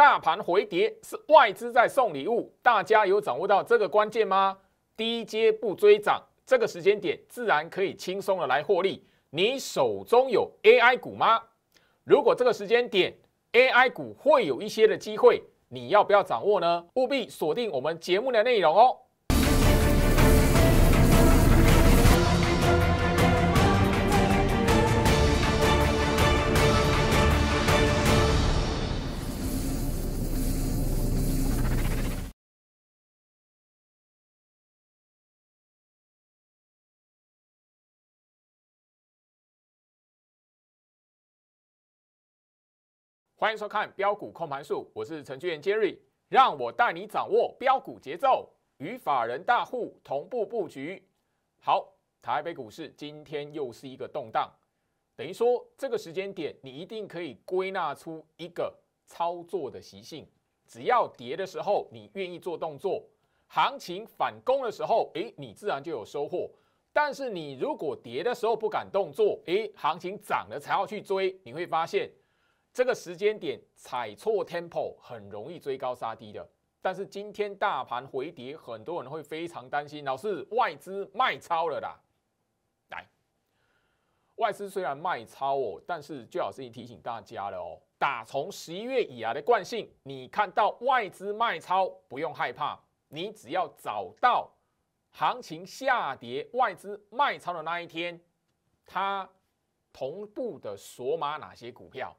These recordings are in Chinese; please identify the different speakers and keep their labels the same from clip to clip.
Speaker 1: 大盘回跌是外资在送礼物，大家有掌握到这个关键吗？低阶不追涨，这个时间点自然可以轻松的来获利。你手中有 AI 股吗？如果这个时间点 AI 股会有一些的机会，你要不要掌握呢？务必锁定我们节目的内容哦。欢迎收看《标股控盘术》，我是程序员 Jerry，让我带你掌握标股节奏，与法人大户同步布局。好，台北股市今天又是一个动荡，等于说这个时间点，你一定可以归纳出一个操作的习性。只要跌的时候你愿意做动作，行情反攻的时候，诶，你自然就有收获。但是你如果跌的时候不敢动作，诶，行情涨了才要去追，你会发现。这个时间点踩错 tempo 很容易追高杀低的。但是今天大盘回跌，很多人会非常担心，老是外资卖超了啦。来，外资虽然卖超哦，但是最好是提醒大家了哦，打从十一月以来的惯性，你看到外资卖超不用害怕，你只要找到行情下跌外资卖超的那一天，它同步的索马哪些股票？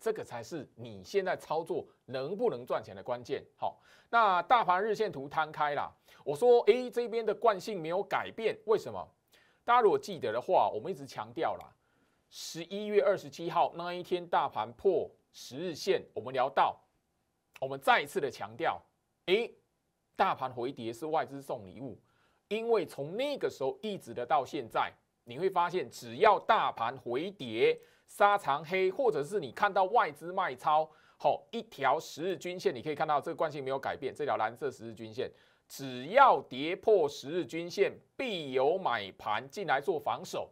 Speaker 1: 这个才是你现在操作能不能赚钱的关键。好，那大盘日线图摊开啦，我说，诶，这边的惯性没有改变，为什么？大家如果记得的话，我们一直强调啦，十一月二十七号那一天大盘破十日线，我们聊到，我们再一次的强调，诶，大盘回跌是外资送礼物，因为从那个时候一直的到现在，你会发现，只要大盘回跌。沙长黑，或者是你看到外资卖超，哦、一条十日均线，你可以看到这个惯性没有改变，这条蓝色十日均线，只要跌破十日均线，必有买盘进来做防守。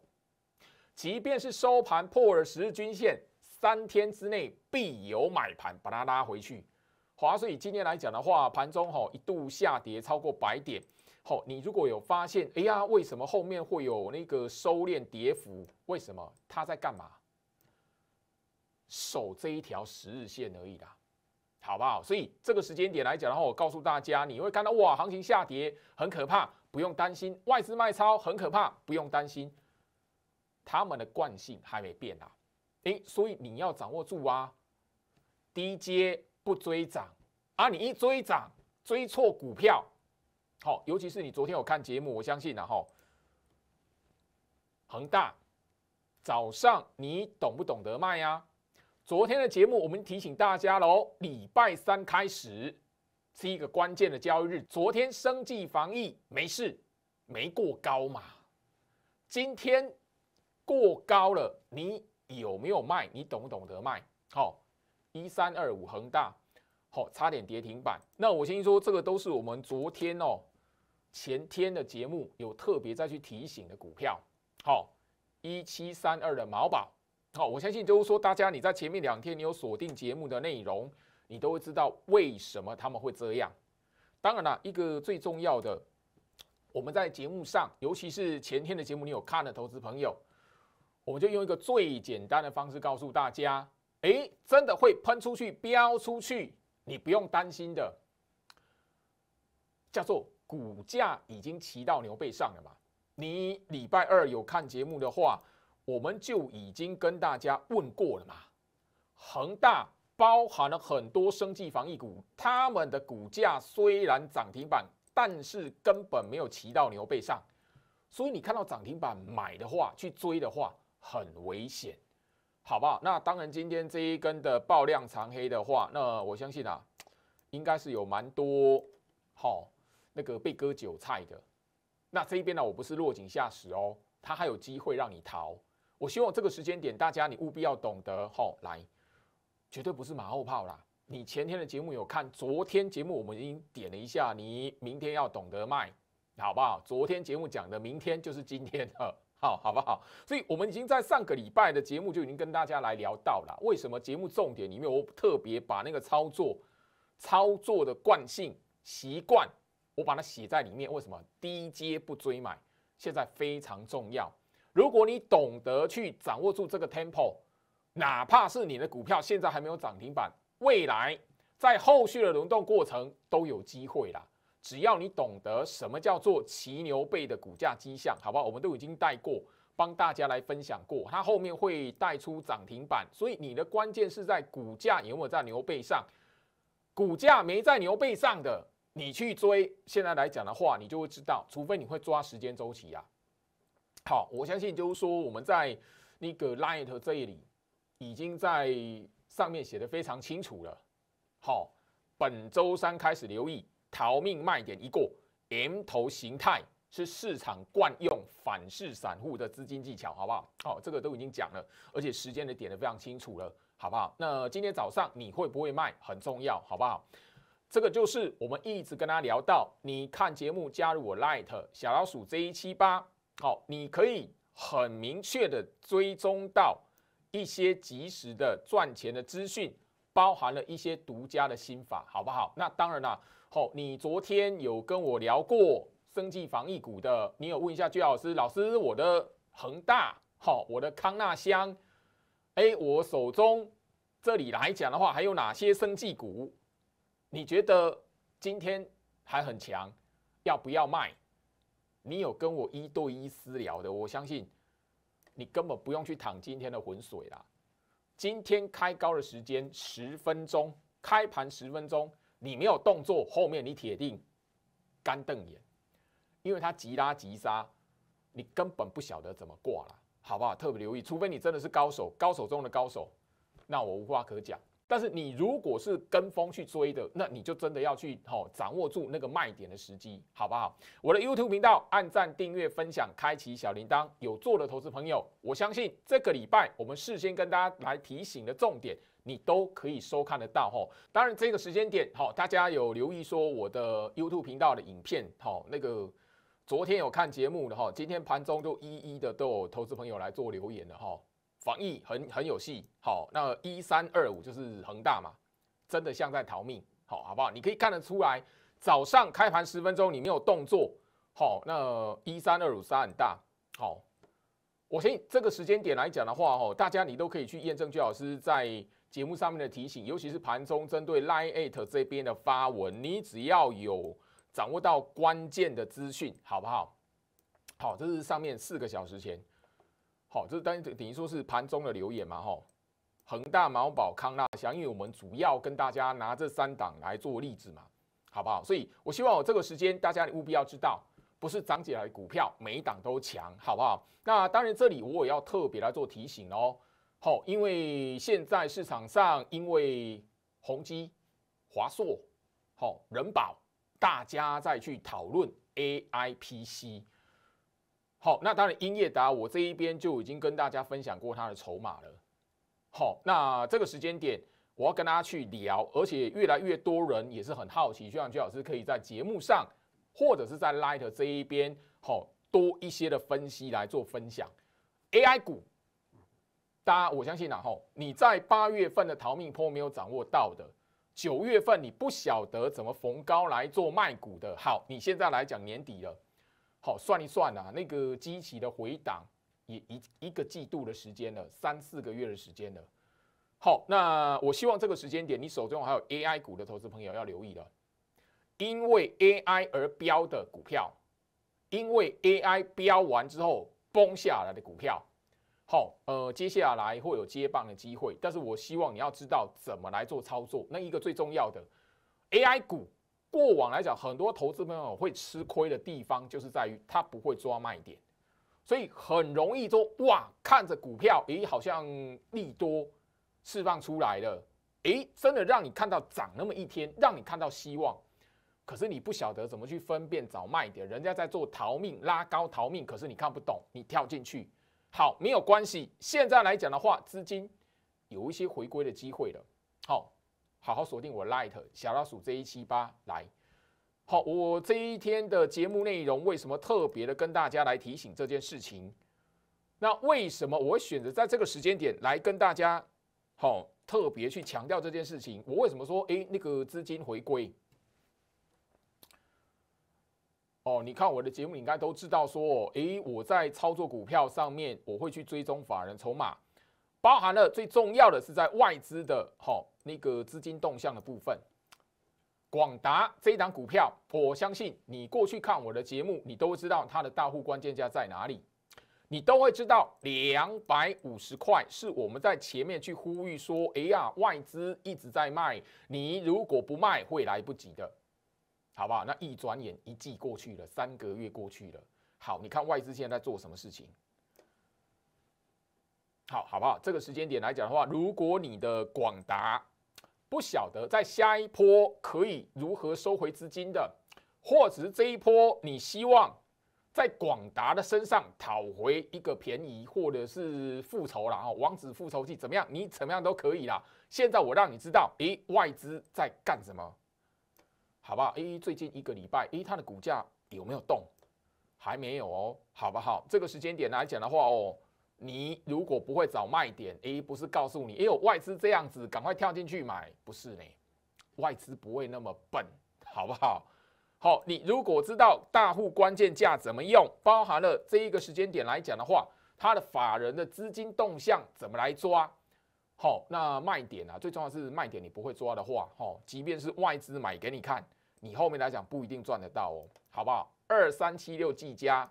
Speaker 1: 即便是收盘破了十日均线，三天之内必有买盘把它拉回去。好，所以今天来讲的话，盘中吼一度下跌超过百点，吼，你如果有发现，哎呀，为什么后面会有那个收敛跌幅？为什么它在干嘛？守这一条十日线而已啦，好不好？所以这个时间点来讲，然话，我告诉大家，你会看到哇，行情下跌很可怕，不用担心；外资卖超很可怕，不用担心。他们的惯性还没变啊，诶，所以你要掌握住啊，低接不追涨啊，你一追涨追错股票，好，尤其是你昨天有看节目，我相信然后恒大早上你懂不懂得卖呀？昨天的节目，我们提醒大家喽。礼拜三开始是一个关键的交易日。昨天生计防疫没事，没过高嘛。今天过高了，你有没有卖？你懂不懂得卖？好，一三二五恒大，好，差点跌停板。那我先说，这个都是我们昨天哦、前天的节目有特别再去提醒的股票。好，一七三二的毛宝。好，我相信就是说，大家你在前面两天你有锁定节目的内容，你都会知道为什么他们会这样。当然了，一个最重要的，我们在节目上，尤其是前天的节目你有看的投资朋友，我们就用一个最简单的方式告诉大家：哎，真的会喷出去、飙出去，你不用担心的。叫做股价已经骑到牛背上了嘛？你礼拜二有看节目的话。我们就已经跟大家问过了嘛，恒大包含了很多生技防疫股，他们的股价虽然涨停板，但是根本没有骑到牛背上，所以你看到涨停板买的话，去追的话很危险，好不好？那当然，今天这一根的爆量长黑的话，那我相信啊，应该是有蛮多好那个被割韭菜的。那这一边呢，我不是落井下石哦，他还有机会让你逃。我希望这个时间点，大家你务必要懂得吼，来，绝对不是马后炮啦。你前天的节目有看，昨天节目我们已经点了一下，你明天要懂得卖，好不好？昨天节目讲的，明天就是今天了，好好不好？所以我们已经在上个礼拜的节目就已经跟大家来聊到了，为什么节目重点里面我特别把那个操作操作的惯性习惯，我把它写在里面，为什么低阶不追买，现在非常重要。如果你懂得去掌握住这个 tempo，哪怕是你的股票现在还没有涨停板，未来在后续的轮动过程都有机会啦。只要你懂得什么叫做骑牛背的股价迹象，好不好？我们都已经带过，帮大家来分享过，它后面会带出涨停板。所以你的关键是在股价有没有在牛背上，股价没在牛背上的，你去追，现在来讲的话，你就会知道，除非你会抓时间周期呀。好，我相信就是说我们在那个 Light 这里已经在上面写的非常清楚了。好，本周三开始留意逃命卖点一过，M 头形态是市场惯用反噬散户的资金技巧，好不好？好，这个都已经讲了，而且时间的点的非常清楚了，好不好？那今天早上你会不会卖很重要，好不好？这个就是我们一直跟他聊到，你看节目加入我 Light 小老鼠 Z 七八。好，你可以很明确的追踪到一些及时的赚钱的资讯，包含了一些独家的心法，好不好？那当然啦，好，你昨天有跟我聊过生技防疫股的，你有问一下居老师，老师我的恒大，好，我的康纳香，哎，我手中这里来讲的话，还有哪些生技股？你觉得今天还很强，要不要卖？你有跟我一对一私聊的，我相信你根本不用去趟今天的浑水啦。今天开高的时间十分钟，开盘十分钟，你没有动作，后面你铁定干瞪眼，因为它急拉急杀，你根本不晓得怎么挂了，好不好？特别留意，除非你真的是高手，高手中的高手，那我无话可讲。但是你如果是跟风去追的，那你就真的要去吼掌握住那个卖点的时机，好不好？我的 YouTube 频道按赞、订阅、分享、开启小铃铛，有做的投资朋友，我相信这个礼拜我们事先跟大家来提醒的重点，你都可以收看得到哈。当然这个时间点，好，大家有留意说我的 YouTube 频道的影片，好，那个昨天有看节目的哈，今天盘中都一一的都有投资朋友来做留言的哈。防疫很很有戏，好，那一三二五就是恒大嘛，真的像在逃命，好好不好？你可以看得出来，早上开盘十分钟你没有动作，好，那一三二五杀很大，好，我先这个时间点来讲的话，哦，大家你都可以去验证巨老师在节目上面的提醒，尤其是盘中针对 Line Eight 这边的发文，你只要有掌握到关键的资讯，好不好？好，这是上面四个小时前。好，这是等等于说是盘中的留言嘛，哈，恒大、毛宝、康纳，因为我们主要跟大家拿这三档来做例子嘛，好不好？所以我希望我这个时间大家务必要知道，不是张姐来股票每一档都强，好不好？那当然这里我也要特别来做提醒哦，好，因为现在市场上因为宏基、华硕、好人保，大家在去讨论 A I P C。好，那当然，英业达我这一边就已经跟大家分享过他的筹码了。好，那这个时间点，我要跟大家去聊，而且越来越多人也是很好奇，希望朱老师可以在节目上，或者是在 Light 这一边，好多一些的分析来做分享。AI 股，大家我相信啊，吼，你在八月份的逃命坡没有掌握到的，九月份你不晓得怎么逢高来做卖股的，好，你现在来讲年底了。好，算一算啊，那个机器的回档也一一个季度的时间了，三四个月的时间了。好，那我希望这个时间点，你手中还有 AI 股的投资朋友要留意了，因为 AI 而标的股票，因为 AI 标完之后崩下来的股票，好，呃，接下来会有接棒的机会，但是我希望你要知道怎么来做操作。那一个最重要的，AI 股。过往来讲，很多投资朋友会吃亏的地方，就是在于他不会抓卖点，所以很容易说哇，看着股票诶，好像利多释放出来了，诶，真的让你看到涨那么一天，让你看到希望，可是你不晓得怎么去分辨找卖点，人家在做逃命拉高逃命，可是你看不懂，你跳进去，好，没有关系。现在来讲的话，资金有一些回归的机会了，好。好好锁定我 l i g h t 小老鼠 Z 一七八来，好，我这一天的节目内容为什么特别的跟大家来提醒这件事情？那为什么我会选择在这个时间点来跟大家好特别去强调这件事情？我为什么说诶那个资金回归？哦，你看我的节目，你应该都知道说，诶，我在操作股票上面，我会去追踪法人筹码。包含了最重要的是在外资的哈那个资金动向的部分，广达这一档股票，我相信你过去看我的节目，你都会知道它的大户关键价在哪里，你都会知道两百五十块是我们在前面去呼吁说，哎呀，外资一直在卖，你如果不卖会来不及的，好不好？那一转眼一季过去了，三个月过去了，好，你看外资现在在做什么事情？好好不好？这个时间点来讲的话，如果你的广达不晓得在下一波可以如何收回资金的，或者是这一波你希望在广达的身上讨回一个便宜，或者是复仇了哈，王子复仇记怎么样？你怎么样都可以啦。现在我让你知道，诶，外资在干什么？好不好？诶，最近一个礼拜，诶，它的股价有没有动？还没有哦，好不好？这个时间点来讲的话，哦。你如果不会找卖点，诶，不是告诉你，也有外资这样子，赶快跳进去买，不是呢，外资不会那么笨，好不好？好，你如果知道大户关键价怎么用，包含了这一个时间点来讲的话，它的法人的资金动向怎么来抓？好，那卖点啊，最重要是卖点，你不会抓的话，好，即便是外资买给你看，你后面来讲不一定赚得到哦，好不好？二三七六计加。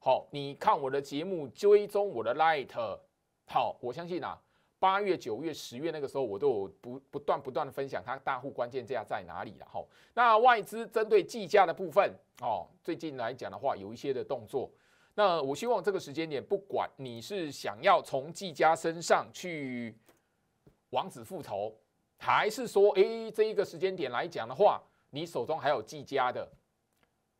Speaker 1: 好，你看我的节目，追踪我的 light。好，我相信啊，八月、九月、十月那个时候，我都有不不断不断的分享，它大户关键价在哪里了。哈，那外资针对计价的部分，哦，最近来讲的话，有一些的动作。那我希望这个时间点，不管你是想要从季家身上去王子复仇，还是说，诶这一个时间点来讲的话，你手中还有季家的。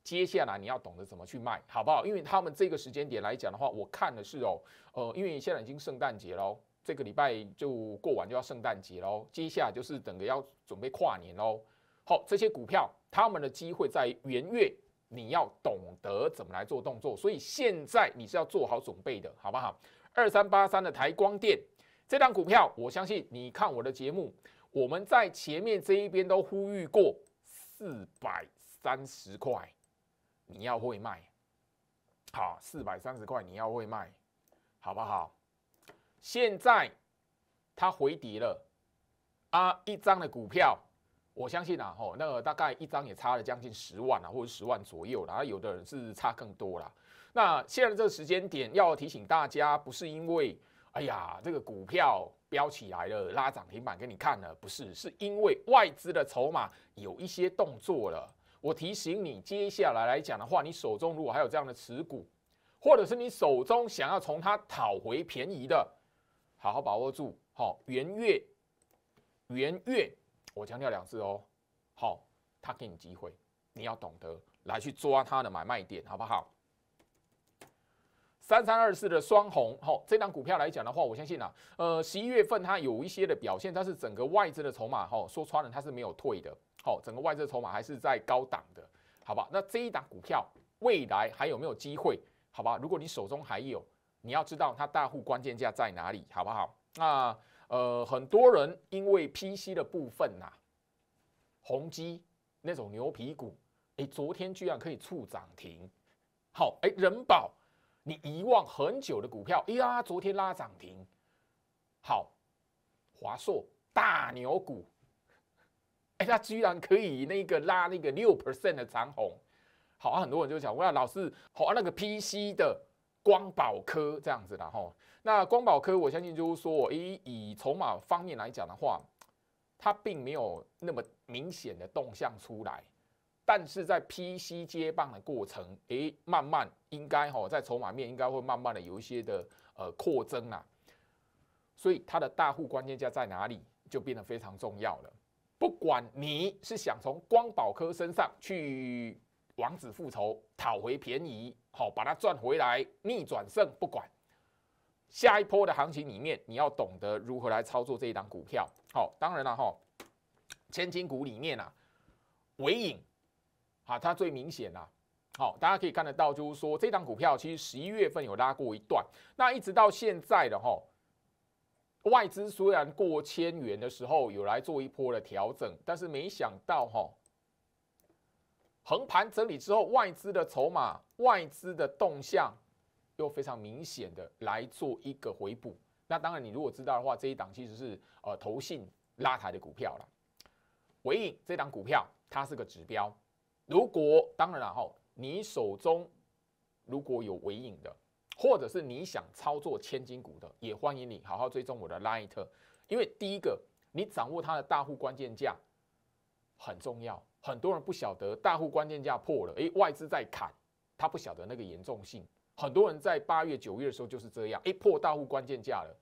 Speaker 1: 接下来你要懂得怎么去卖，好不好？因为他们这个时间点来讲的话，我看的是哦，呃，因为现在已经圣诞节喽，这个礼拜就过完就要圣诞节喽，接下来就是整个要准备跨年喽。好，这些股票他们的机会在元月，你要懂得怎么来做动作，所以现在你是要做好准备的，好不好？二三八三的台光电这档股票，我相信你看我的节目，我们在前面这一边都呼吁过四百三十块。你要会卖，好，四百三十块你要会卖，好不好？现在它回跌了啊，一张的股票，我相信啊吼，那个大概一张也差了将近十万啊，或者十万左右然后有的人是差更多了。那现在这个时间点，要提醒大家，不是因为哎呀这个股票飙起来了，拉涨停板给你看了，不是，是因为外资的筹码有一些动作了。我提醒你，接下来来讲的话，你手中如果还有这样的持股，或者是你手中想要从它讨回便宜的，好好把握住。好，元月，元月，我强调两次哦。好，它给你机会，你要懂得来去抓它的买卖点，好不好？三三二四的双红，哈，这张股票来讲的话，我相信啊，呃，十一月份它有一些的表现，它是整个外资的筹码，哈，说穿了它是没有退的。哦，整个外资筹码还是在高档的，好吧？那这一档股票未来还有没有机会？好吧？如果你手中还有，你要知道它大户关键价在哪里，好不好？那呃，很多人因为 PC 的部分呐，宏基那种牛皮股，哎，昨天居然可以触涨停，好，哎，人保，你遗忘很久的股票，哎呀，昨天拉涨停，好，华硕大牛股。哎，他居然可以那个拉那个六 percent 的长虹。好啊！很多人就讲，哇，老师，好啊，那个 PC 的光宝科这样子的哈。那光宝科，我相信就是说，诶，以筹码方面来讲的话，它并没有那么明显的动向出来，但是在 PC 接棒的过程，诶，慢慢应该哈，在筹码面应该会慢慢的有一些的呃扩增啊，所以它的大户关键价在哪里，就变得非常重要了。不管你是想从光宝科身上去王子复仇讨回便宜，好把它赚回来逆转胜，不管下一波的行情里面，你要懂得如何来操作这一档股票。好，当然了哈，千金股里面啊，尾影啊，它最明显啊。好，大家可以看得到，就是说这档股票其实十一月份有拉过一段，那一直到现在的哈。外资虽然过千元的时候有来做一波的调整，但是没想到哈，横盘整理之后，外资的筹码、外资的动向又非常明显的来做一个回补。那当然，你如果知道的话，这一档其实是呃投信拉抬的股票了。尾影这档股票它是个指标，如果当然然后你手中如果有尾影的。或者是你想操作千金股的，也欢迎你好好追踪我的拉 h 特。因为第一个，你掌握它的大户关键价很重要。很多人不晓得大户关键价破了，诶，外资在砍，他不晓得那个严重性。很多人在八月、九月的时候就是这样，诶，破大户关键价了，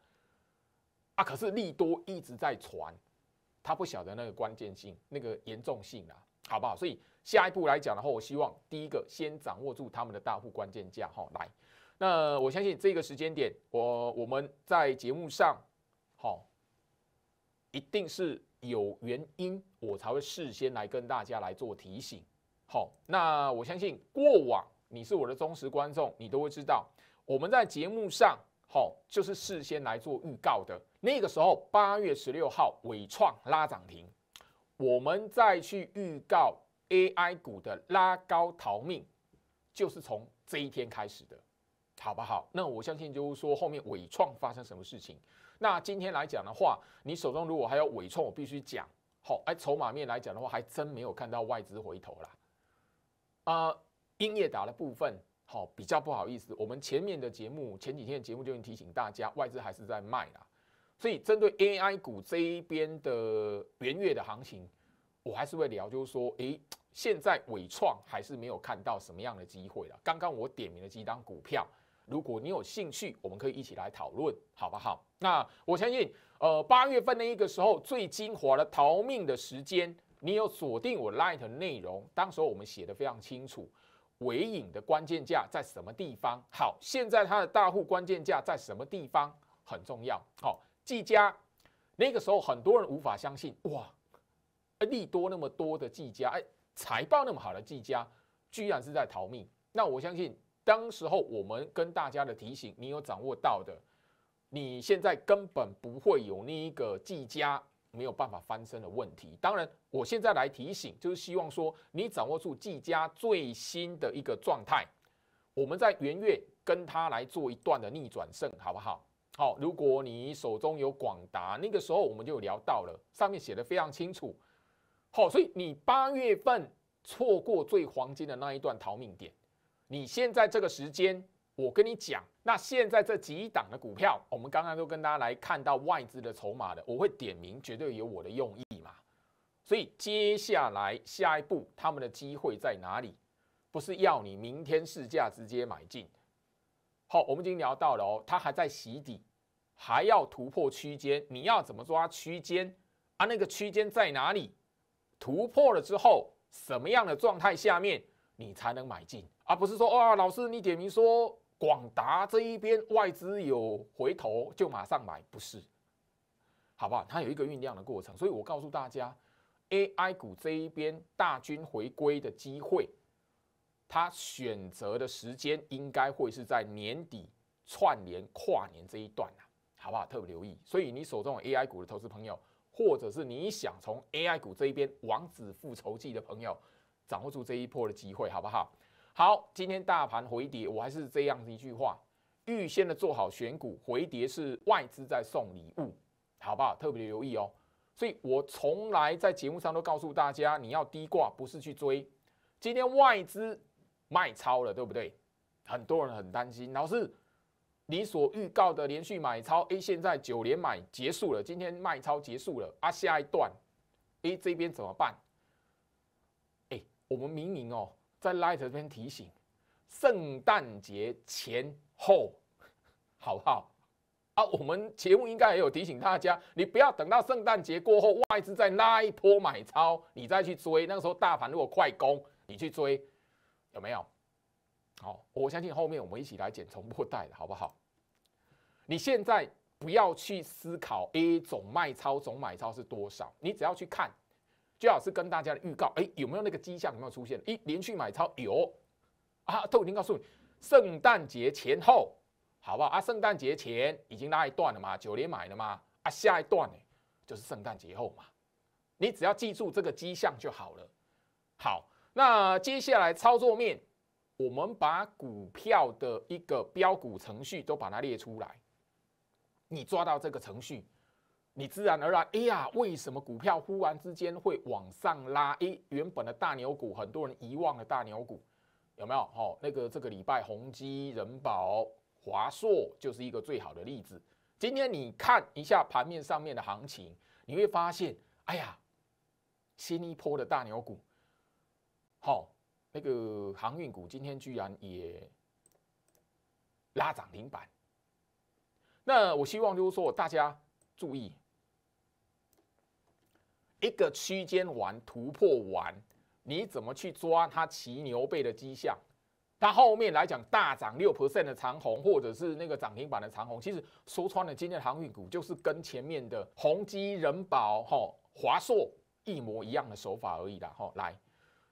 Speaker 1: 啊，可是利多一直在传，他不晓得那个关键性、那个严重性啊，好不好？所以下一步来讲的话，我希望第一个先掌握住他们的大户关键价，哈，来。那我相信这个时间点，我我们，在节目上，好，一定是有原因，我才会事先来跟大家来做提醒。好，那我相信过往你是我的忠实观众，你都会知道，我们在节目上，好，就是事先来做预告的。那个时候，八月十六号伟创拉涨停，我们再去预告 AI 股的拉高逃命，就是从这一天开始的。好不好？那我相信就是说后面伟创发生什么事情。那今天来讲的话，你手中如果还有伟创，我必须讲。好，哎，筹码面来讲的话，还真没有看到外资回头啦。啊，英业达的部分，好，比较不好意思，我们前面的节目，前几天的节目就已经提醒大家，外资还是在卖啦。所以针对 AI 股这一边的元月的行情，我还是会聊，就是说，哎，现在伟创还是没有看到什么样的机会了。刚刚我点名了几张股票。如果你有兴趣，我们可以一起来讨论，好不好？那我相信，呃，八月份那一个时候最精华的逃命的时间，你有锁定我 Light 的内容。当时候我们写的非常清楚，尾影的关键价在什么地方？好，现在它的大户关键价在什么地方？很重要。好，技嘉那个时候很多人无法相信，哇，利多那么多的技嘉，哎，财报那么好的技嘉，居然是在逃命？那我相信。当时候我们跟大家的提醒，你有掌握到的，你现在根本不会有那一个技佳没有办法翻身的问题。当然，我现在来提醒，就是希望说你掌握住技佳最新的一个状态。我们在元月跟他来做一段的逆转胜，好不好？好，如果你手中有广达，那个时候我们就聊到了上面写的非常清楚。好，所以你八月份错过最黄金的那一段逃命点。你现在这个时间，我跟你讲，那现在这几档的股票，我们刚刚都跟大家来看到外资的筹码的，我会点名，绝对有我的用意嘛。所以接下来下一步他们的机会在哪里？不是要你明天试价直接买进。好，我们已经聊到了哦，它还在洗底，还要突破区间，你要怎么抓区间啊？那个区间在哪里？突破了之后，什么样的状态下面？你才能买进，而不是说哇，老师你点名说广达这一边外资有回头就马上买，不是，好不好？它有一个酝酿的过程，所以我告诉大家，AI 股这一边大军回归的机会，它选择的时间应该会是在年底串联跨年这一段啊，好不好？特别留意。所以你手中 AI 股的投资朋友，或者是你想从 AI 股这一边王子复仇记的朋友。掌握住这一波的机会，好不好？好，今天大盘回跌，我还是这样的一句话：预先的做好选股，回跌是外资在送礼物，好不好？特别留意哦。所以我从来在节目上都告诉大家，你要低挂，不是去追。今天外资卖超了，对不对？很多人很担心，老师，你所预告的连续买超诶，现在九连买结束了，今天卖超结束了啊，下一段诶，这边怎么办？我们明明哦，在 Light 这边提醒圣诞节前后，好不好？啊，我们节目应该也有提醒大家，你不要等到圣诞节过后，外资再拉一波买超，你再去追，那个时候大盘如果快攻，你去追，有没有？好，我相信后面我们一起来捡重破带，好不好？你现在不要去思考 A 总卖超、总买超是多少，你只要去看。最好是跟大家的预告，哎，有没有那个迹象有没有出现？一连续买超有啊，都已经告诉你，圣诞节前后，好不好啊？圣诞节前已经那一段了嘛，九连买了嘛，啊，下一段呢就是圣诞节后嘛，你只要记住这个迹象就好了。好，那接下来操作面，我们把股票的一个标股程序都把它列出来，你抓到这个程序。你自然而然，哎呀，为什么股票忽然之间会往上拉？哎，原本的大牛股，很多人遗忘的大牛股，有没有？哦，那个这个礼拜，宏基、人保、华硕就是一个最好的例子。今天你看一下盘面上面的行情，你会发现，哎呀，新一波的大牛股，好，那个航运股今天居然也拉涨停板。那我希望就是说，大家注意。一个区间完突破完，你怎么去抓它骑牛背的迹象？它后面来讲大涨六 percent 的长虹，或者是那个涨停板的长虹，其实说穿了，今天航运股就是跟前面的宏基、人保、哈华硕一模一样的手法而已啦。哈，来。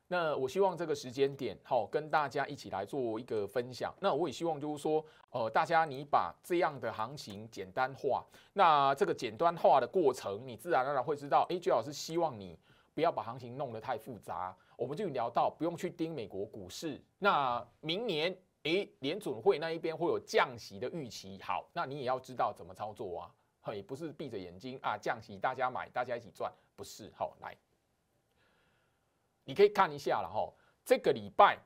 Speaker 1: 那我希望这个时间点，好，跟大家一起来做一个分享。那我也希望就是说，呃，大家你把这样的行情简单化，那这个简单化的过程，你自然而然会知道。哎，最好是希望你不要把行情弄得太复杂。我们就聊到不用去盯美国股市。那明年，哎，联准会那一边会有降息的预期，好，那你也要知道怎么操作啊，嘿，不是闭着眼睛啊，降息大家买，大家一起赚，不是，好，来。你可以看一下了哈，这个礼拜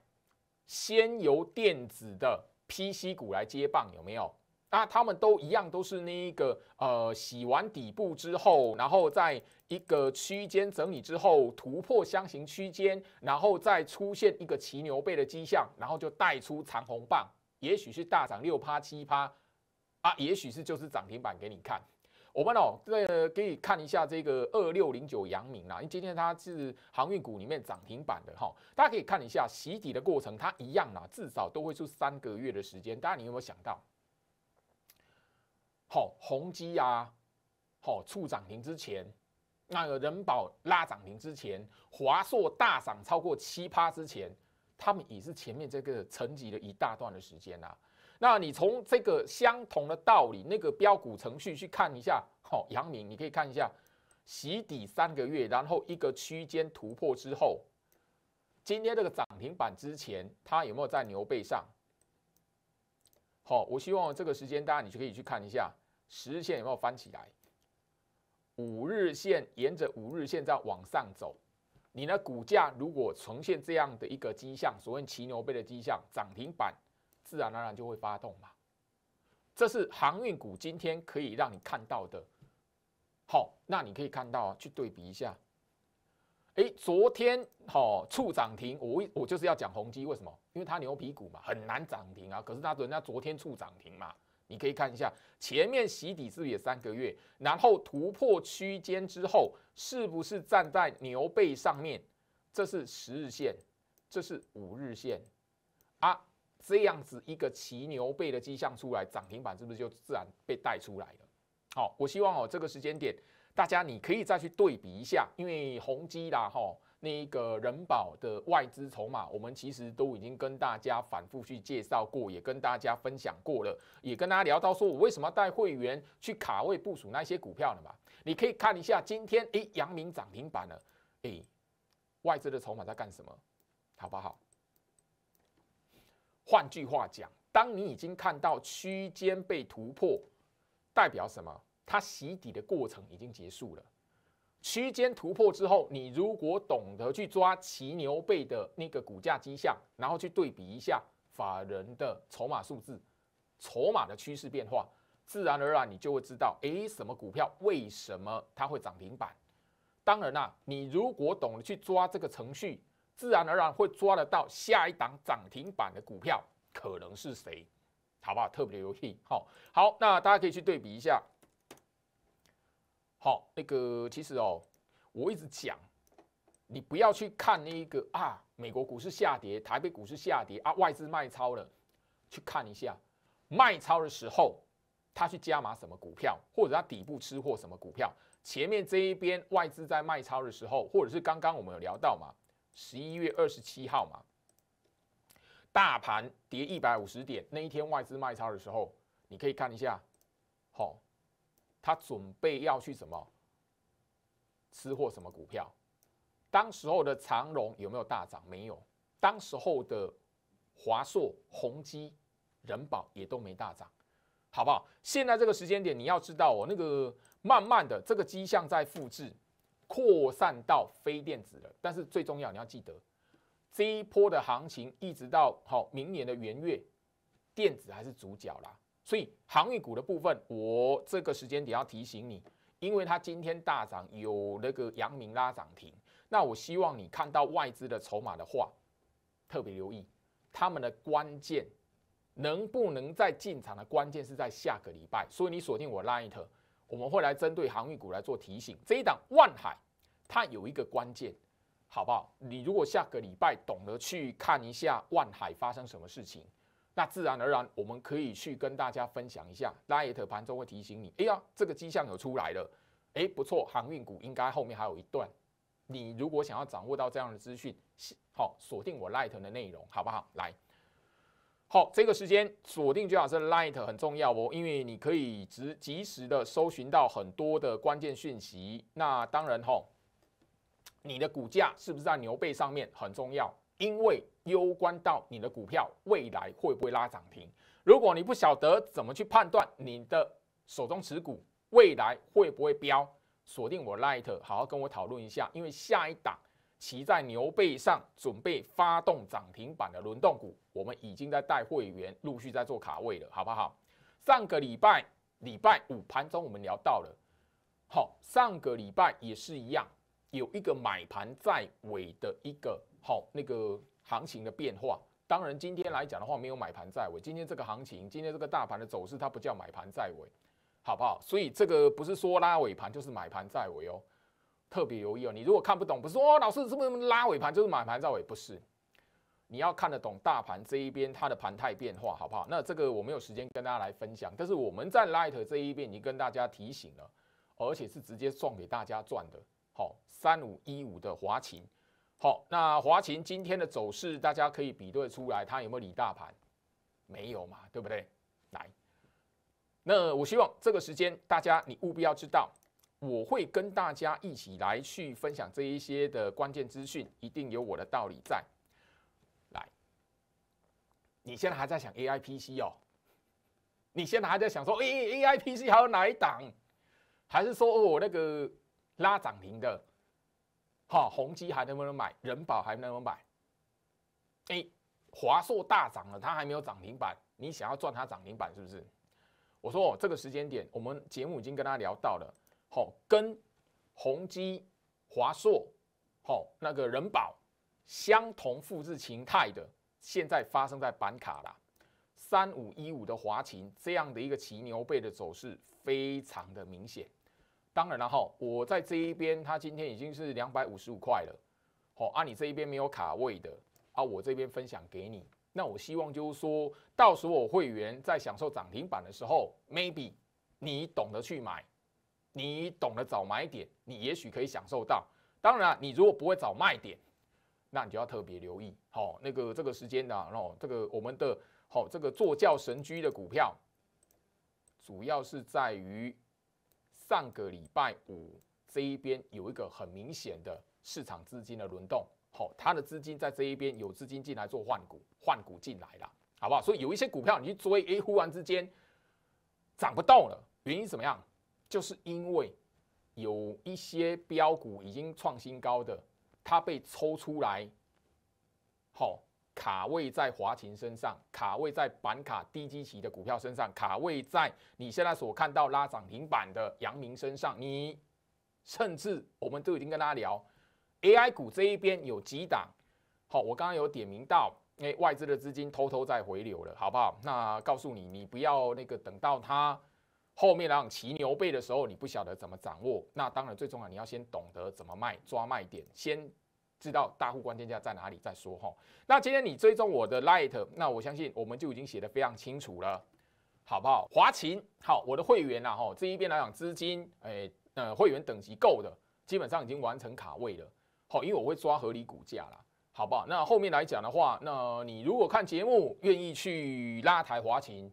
Speaker 1: 先由电子的 PC 股来接棒，有没有？那他们都一样，都是那一个呃洗完底部之后，然后在一个区间整理之后突破箱型区间，然后再出现一个骑牛背的迹象，然后就带出长红棒，也许是大涨六趴七趴啊，也许是就是涨停板给你看。我们哦，这可以看一下这个二六零九阳明啦，因为今天它是航运股里面涨停板的哈。大家可以看一下洗底的过程，它一样啊，至少都会出三个月的时间。大家你有没有想到？好，宏基啊，好出涨停之前，那个人保拉涨停之前，华硕大涨超过七趴之前，他们也是前面这个沉寂的一大段的时间啊。那你从这个相同的道理，那个标股程序去看一下，好，阳明你可以看一下，洗底三个月，然后一个区间突破之后，今天这个涨停板之前，它有没有在牛背上？好，我希望这个时间，大家你就可以去看一下，十日线有没有翻起来，五日线沿着五日线在往上走，你的股价如果呈现这样的一个迹象，所谓骑牛背的迹象，涨停板。自然而然就会发动嘛，这是航运股今天可以让你看到的。好，那你可以看到啊，去对比一下。哎，昨天好触涨停，我我就是要讲宏基，为什么？因为它牛皮股嘛，很难涨停啊。可是它人家昨天触涨停嘛，你可以看一下前面洗底是不是也三个月，然后突破区间之后，是不是站在牛背上面？这是十日线，这是五日线啊。这样子一个骑牛背的迹象出来，涨停板是不是就自然被带出来了？好，我希望哦，这个时间点，大家你可以再去对比一下，因为宏基啦，哈，那个人保的外资筹码，我们其实都已经跟大家反复去介绍过，也跟大家分享过了，也跟大家聊到说我为什么带会员去卡位部署那些股票了嘛？你可以看一下，今天诶，阳明涨停板了，诶，外资的筹码在干什么？好不好？换句话讲，当你已经看到区间被突破，代表什么？它洗底的过程已经结束了。区间突破之后，你如果懂得去抓骑牛背的那个股价迹象，然后去对比一下法人的筹码数字、筹码的趋势变化，自然而然你就会知道，诶，什么股票为什么它会涨停板？当然啦，你如果懂得去抓这个程序。自然而然会抓得到下一档涨停板的股票，可能是谁？好不好？特别的游戏，好，好，那大家可以去对比一下。好，那个其实哦，我一直讲，你不要去看那一个啊，美国股市下跌，台北股市下跌啊，外资卖超了，去看一下卖超的时候，他去加码什么股票，或者他底部吃货什么股票。前面这一边外资在卖超的时候，或者是刚刚我们有聊到嘛？十一月二十七号嘛，大盘跌一百五十点那一天外资卖超的时候，你可以看一下，好，他准备要去什么吃货什么股票？当时候的长隆有没有大涨？没有。当时候的华硕、宏基、人保也都没大涨，好不好？现在这个时间点你要知道哦，那个慢慢的这个迹象在复制。扩散到非电子了，但是最重要，你要记得这一波的行情一直到好明年的元月，电子还是主角啦。所以航运股的部分，我这个时间点要提醒你，因为它今天大涨有那个阳明拉涨停，那我希望你看到外资的筹码的话，特别留意他们的关键能不能再进场的关键是在下个礼拜，所以你锁定我拉一条。我们会来针对航运股来做提醒。这一档万海，它有一个关键，好不好？你如果下个礼拜懂得去看一下万海发生什么事情，那自然而然我们可以去跟大家分享一下。Light 盘中会提醒你，哎呀，这个迹象有出来了，哎，不错，航运股应该后面还有一段。你如果想要掌握到这样的资讯，好，锁定我 Light 的内容，好不好？来。好，这个时间锁定最好是 l i g h t 很重要哦，因为你可以及及时的搜寻到很多的关键讯息。那当然吼，你的股价是不是在牛背上面很重要，因为攸关到你的股票未来会不会拉涨停。如果你不晓得怎么去判断你的手中持股未来会不会飙，锁定我 l i g h t 好好跟我讨论一下，因为下一档。骑在牛背上准备发动涨停板的轮动股，我们已经在带会员陆续在做卡位了，好不好？上个礼拜礼拜五盘中我们聊到了，好，上个礼拜也是一样，有一个买盘在尾的一个好那个行情的变化。当然，今天来讲的话，没有买盘在尾，今天这个行情，今天这个大盘的走势，它不叫买盘在尾，好不好？所以这个不是说拉尾盘就是买盘在尾哦。特别留意哦，你如果看不懂，不是说老师是不是拉尾盘就是买盘造尾，不是，你要看得懂大盘这一边它的盘态变化，好不好？那这个我没有时间跟大家来分享，但是我们在 l i g h t 这一边已经跟大家提醒了，而且是直接送给大家赚的。好，三五一五的华勤，好，那华勤今天的走势大家可以比对出来，它有没有理大盘？没有嘛，对不对？来，那我希望这个时间大家你务必要知道。我会跟大家一起来去分享这一些的关键资讯，一定有我的道理在。来，你现在还在想 AIPC 哦？你现在还在想说，哎，AIPC 还有哪一档？还是说我那个拉涨停的？好，宏基还能不能买？人保还能不能买？哎，华硕大涨了，它还没有涨停板，你想要赚它涨停板是不是？我说，哦、这个时间点，我们节目已经跟大家聊到了。好，跟宏基、华硕、好那个人保相同复制形态的，现在发生在板卡啦。三五一五的华勤这样的一个骑牛背的走势非常的明显。当然了，哈，我在这一边，它今天已经是两百五十五块了。好，啊，你这一边没有卡位的，啊，我这边分享给你。那我希望就是说，到时候会员在享受涨停板的时候，maybe 你懂得去买。你懂得找买点，你也许可以享受到。当然啊，你如果不会找卖点，那你就要特别留意。好，那个这个时间呢，哦，这个我们的好这个坐轿神驹的股票，主要是在于上个礼拜五这一边有一个很明显的市场资金的轮动。好，它的资金在这一边有资金进来做换股，换股进来了，好不好？所以有一些股票你去追，哎，忽然之间涨不动了，原因怎么样？就是因为有一些标股已经创新高的，它被抽出来，好卡位在华勤身上，卡位在板卡低基期的股票身上，卡位在你现在所看到拉涨停板的阳明身上，你甚至我们都已经跟大家聊，AI 股这一边有几档，好，我刚刚有点名到，因为外资的资金偷偷在回流了，好不好？那告诉你，你不要那个等到它。后面来讲骑牛背的时候，你不晓得怎么掌握，那当然最重要，你要先懂得怎么卖，抓卖点，先知道大户关键价在哪里再说哈。那今天你追踪我的 l i g h t 那我相信我们就已经写得非常清楚了，好不好？华勤，好，我的会员啦哈，这一边来讲资金，哎，呃，会员等级够的，基本上已经完成卡位了，好，因为我会抓合理股价啦。好不好？那后面来讲的话，那你如果看节目愿意去拉抬华勤，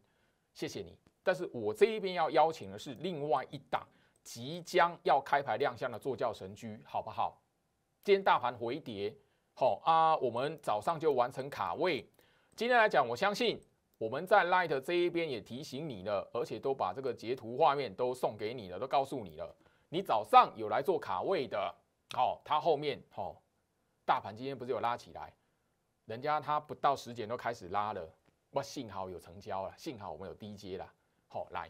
Speaker 1: 谢谢你。但是我这一边要邀请的是另外一档即将要开牌亮相的坐教神驹，好不好？今天大盘回跌，好啊，我们早上就完成卡位。今天来讲，我相信我们在 Light 这一边也提醒你了，而且都把这个截图画面都送给你了，都告诉你了。你早上有来做卡位的，好，它后面好，大盘今天不是有拉起来，人家它不到十点都开始拉了，哇，幸好有成交了，幸好我们有低阶了。好，来，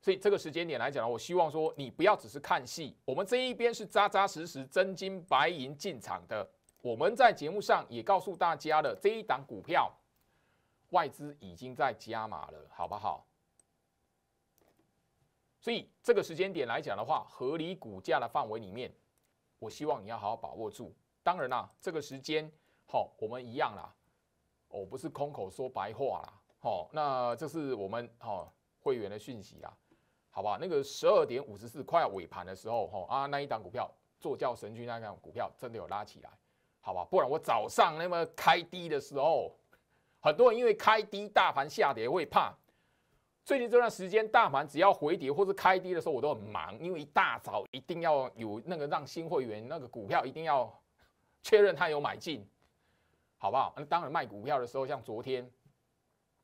Speaker 1: 所以这个时间点来讲呢，我希望说你不要只是看戏，我们这一边是扎扎实实真金白银进场的。我们在节目上也告诉大家了，这一档股票外资已经在加码了，好不好？所以这个时间点来讲的话，合理股价的范围里面，我希望你要好好把握住。当然啦，这个时间好，我们一样啦，我不是空口说白话啦，好，那这是我们好。会员的讯息啦，好吧，那个十二点五十四快要尾盘的时候，吼啊那一档股票，做教神君那一档股票真的有拉起来，好吧，不然我早上那么开低的时候，很多人因为开低大盘下跌会怕。最近这段时间大盘只要回跌或是开低的时候，我都很忙，因为一大早一定要有那个让新会员那个股票一定要确认他有买进，好不好？那当然卖股票的时候，像昨天。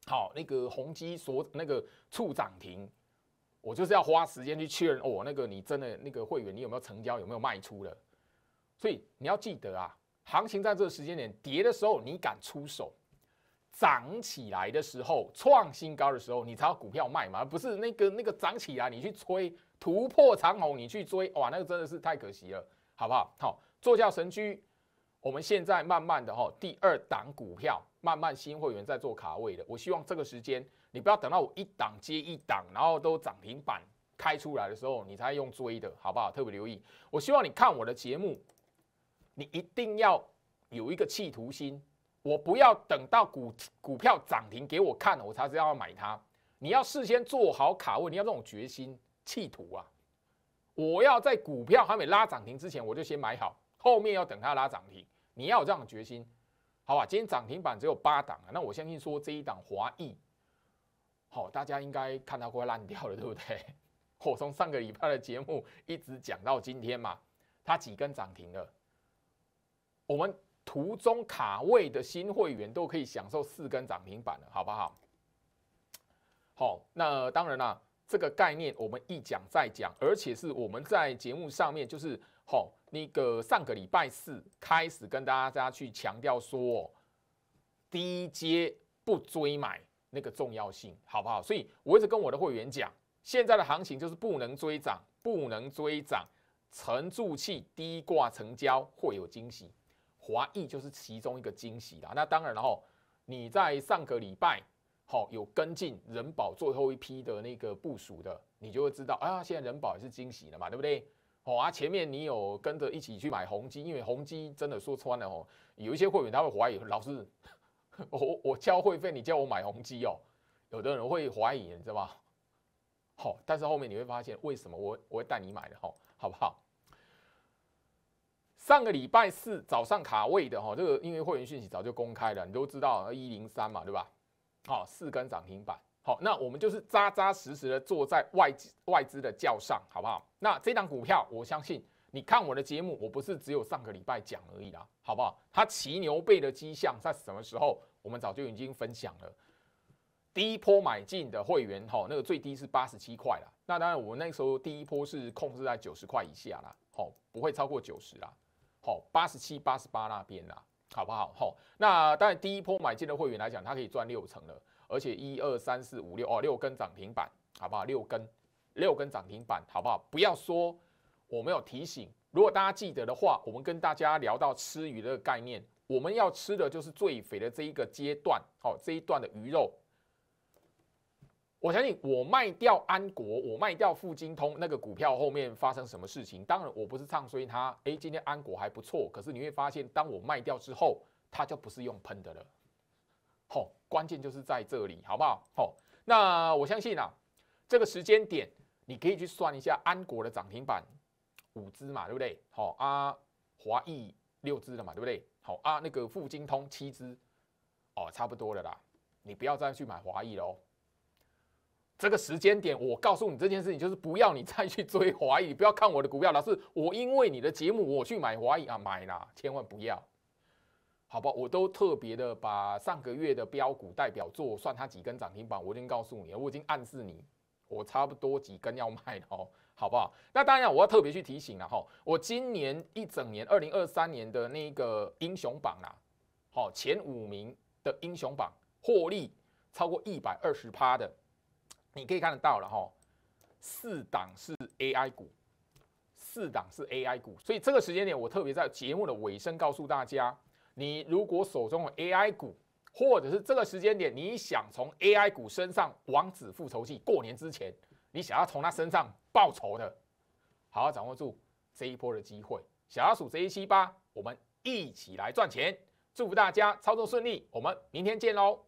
Speaker 1: 好，那个宏基所那个触涨停，我就是要花时间去确认哦，那个你真的那个会员你有没有成交，有没有卖出了？所以你要记得啊，行情在这个时间点跌的时候你敢出手，涨起来的时候创新高的时候你才股票卖嘛，不是那个那个涨起来你去吹突破长虹你去追，哇，那个真的是太可惜了，好不好？好，坐轿神驹。我们现在慢慢的哈，第二档股票慢慢新会员在做卡位的。我希望这个时间你不要等到我一档接一档，然后都涨停板开出来的时候你才用追的，好不好？特别留意，我希望你看我的节目，你一定要有一个企图心。我不要等到股股票涨停给我看了，我才知道要买它。你要事先做好卡位，你要这种决心企图啊！我要在股票还没拉涨停之前，我就先买好。后面要等它拉涨停，你要有这样的决心，好吧？今天涨停板只有八档啊，那我相信说这一档华裔，好，大家应该看到会烂掉了，对不对？我从上个礼拜的节目一直讲到今天嘛，它几根涨停了，我们图中卡位的新会员都可以享受四根涨停板了，好不好？好，那当然啦，这个概念我们一讲再讲，而且是我们在节目上面就是。好，那个上个礼拜四开始跟大家去强调说，低阶不追买那个重要性，好不好？所以我一直跟我的会员讲，现在的行情就是不能追涨，不能追涨，沉住气，低挂成交会有惊喜。华裔就是其中一个惊喜啦。那当然喽，你在上个礼拜好有跟进人保最后一批的那个部署的，你就会知道啊，现在人保也是惊喜了嘛，对不对？哦啊，前面你有跟着一起去买宏基，因为宏基真的说穿了哦，有一些会员他会怀疑，老师，我我交会费，你叫我买宏基哦，有的人会怀疑，你知道吗？好，但是后面你会发现为什么我我会带你买的哈，好不好？上个礼拜四早上卡位的哈，这个因为会员讯息早就公开了，你都知道一零三嘛，对吧？好，四根涨停板。好，那我们就是扎扎实实的坐在外资外资的轿上，好不好？那这档股票，我相信你看我的节目，我不是只有上个礼拜讲而已啦，好不好？它骑牛背的迹象在什么时候？我们早就已经分享了。第一波买进的会员哈，那个最低是八十七块啦。那当然，我那时候第一波是控制在九十块以下啦，好，不会超过九十啦，好，八十七、八十八那边啦。好不好？好，那当然，第一波买进的会员来讲，他可以赚六成了，而且一二三四五六哦，六根涨停板，好不好？六根，六根涨停板，好不好？不要说我没有提醒，如果大家记得的话，我们跟大家聊到吃鱼的概念，我们要吃的就是最肥的这一个阶段，好，这一段的鱼肉。我相信我卖掉安国，我卖掉富金通那个股票，后面发生什么事情？当然我不是唱衰它，哎，今天安国还不错。可是你会发现，当我卖掉之后，它就不是用喷的了。哦，关键就是在这里，好不好？哦，那我相信啊，这个时间点你可以去算一下安国的涨停板五只嘛，对不对？好啊，华谊六只了嘛，对不对？好啊，那个富金通七只，哦，差不多了啦。你不要再去买华谊哦。这个时间点，我告诉你这件事情，就是不要你再去追华谊，不要看我的股票。老是，我因为你的节目我去买华谊啊，买啦，千万不要，好吧？我都特别的把上个月的标股代表作算它几根涨停板，我已经告诉你，我已经暗示你，我差不多几根要卖了哦，好不好？那当然，我要特别去提醒了哈，我今年一整年二零二三年的那个英雄榜啦，好，前五名的英雄榜获利超过一百二十趴的。你可以看得到了哈，四档是 AI 股，四档是 AI 股，所以这个时间点我特别在节目的尾声告诉大家，你如果手中的 AI 股，或者是这个时间点你想从 AI 股身上王子复仇记，过年之前你想要从它身上报仇的，好好掌握住这一波的机会，想要数这一七八，我们一起来赚钱，祝福大家操作顺利，我们明天见喽。